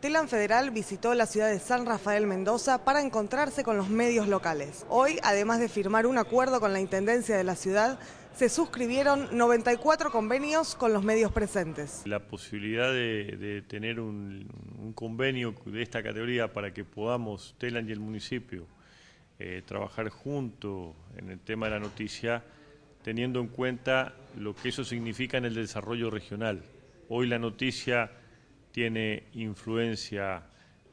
TELAN Federal visitó la ciudad de San Rafael Mendoza para encontrarse con los medios locales. Hoy, además de firmar un acuerdo con la Intendencia de la ciudad, se suscribieron 94 convenios con los medios presentes. La posibilidad de, tener un, convenio de esta categoría para que podamos, TELAN y el municipio, eh, trabajar juntos en el tema de la noticia, teniendo en cuenta lo que eso significa en el desarrollo regional. Hoy la noticia tiene influencia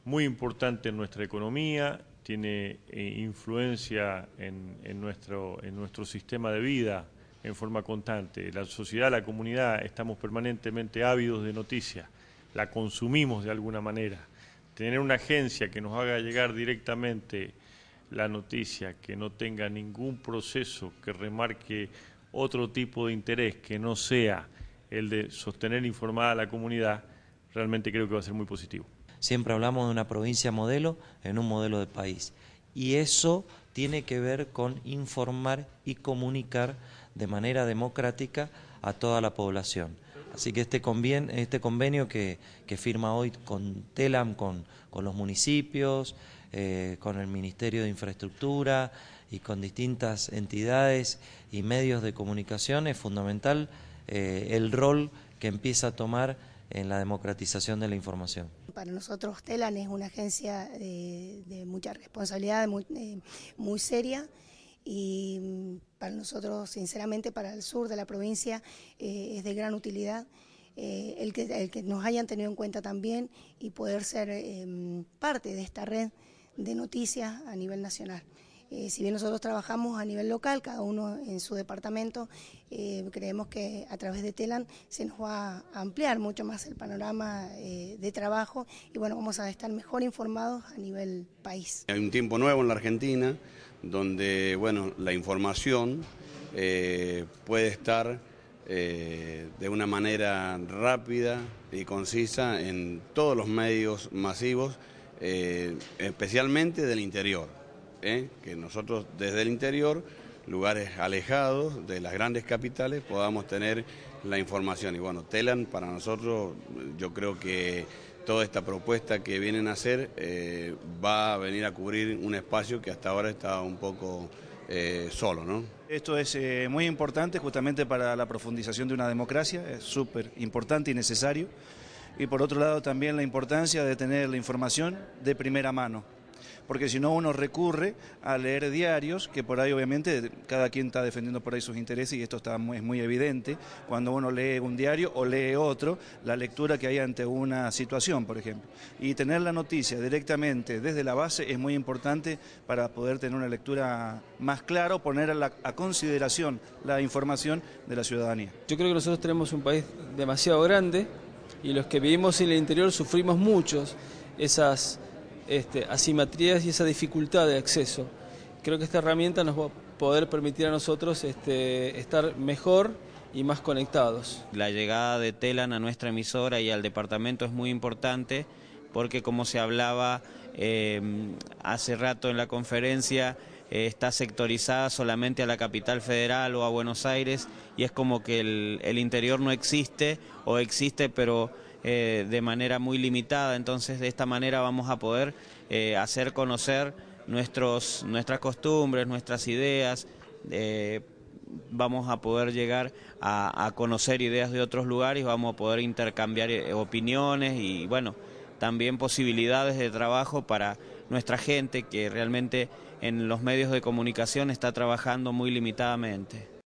muy importante en nuestra economía, tiene eh, influencia en, nuestro sistema de vida en forma constante. La sociedad, la comunidad, estamos permanentemente ávidos de noticias, la consumimos de alguna manera. Tener una agencia que nos haga llegar directamente la noticia, que no tenga ningún proceso que remarque otro tipo de interés que no sea el de sostener informada a la comunidad, realmente creo que va a ser muy positivo. Siempre hablamos de una provincia modelo en un modelo de país. Y eso tiene que ver con informar y comunicar de manera democrática a toda la población. Así que este convenio, este convenio que, firma hoy con TELAM, con, los municipios, eh, con el Ministerio de Infraestructura y con distintas entidades y medios de comunicación, es fundamental eh, el rol que empieza a tomar en la democratización de la información. Para nosotros TELAN es una agencia de, mucha responsabilidad, muy, eh, seria y mm, para nosotros, sinceramente, para el sur de la provincia eh, es de gran utilidad. Eh, el, que, el, que, nos hayan tenido en cuenta también y poder ser mm, parte de esta red de noticias a nivel nacional. Eh, si bien nosotros trabajamos a nivel local, cada uno en su departamento, eh, creemos que a través de TELAN se nos va a ampliar mucho más el panorama eh, de trabajo y bueno, vamos a estar mejor informados a nivel país. Hay un tiempo nuevo en la Argentina donde, bueno, la información puede estar de una manera rápida y concisa en todos los medios masivos, especialmente del interior. ¿eh? que nosotros desde el interior, lugares alejados de las grandes capitales, podamos tener la información. Y bueno, Telan para nosotros yo creo que toda esta propuesta que vienen a hacer eh, va a venir a cubrir un espacio que hasta ahora estaba un poco eh, solo, Esto es muy importante justamente para la profundización de una democracia, es súper importante y necesario. Y por otro lado también la importancia de tener la información de primera mano porque si no uno recurre a leer diarios, que por ahí obviamente cada quien está defendiendo por ahí sus intereses y esto está es muy evidente cuando uno lee un diario o lee otro, la lectura que hay ante una situación, por ejemplo. Y tener la noticia directamente desde la base es muy importante para poder tener una lectura más clara o poner a, a consideración la información de la ciudadanía. Yo creo que nosotros tenemos un país demasiado grande y los que vivimos en el interior sufrimos muchos esas este, asimetrías y esa dificultad de acceso. Creo que esta herramienta nos va a poder permitir a nosotros este, estar mejor y más conectados. La llegada de Telan a nuestra emisora y al departamento es muy importante porque como se hablaba eh, hace rato en la conferencia, eh, está sectorizada solamente a la capital federal o a Buenos Aires y es como que el interior no existe o existe pero eh, de manera muy limitada, entonces de esta manera vamos a poder eh, hacer conocer nuestros, nuestras costumbres, nuestras ideas, eh, vamos a poder llegar a, conocer ideas de otros lugares, vamos a poder intercambiar opiniones y bueno, también posibilidades de trabajo para nuestra gente que realmente en los medios de comunicación está trabajando muy limitadamente.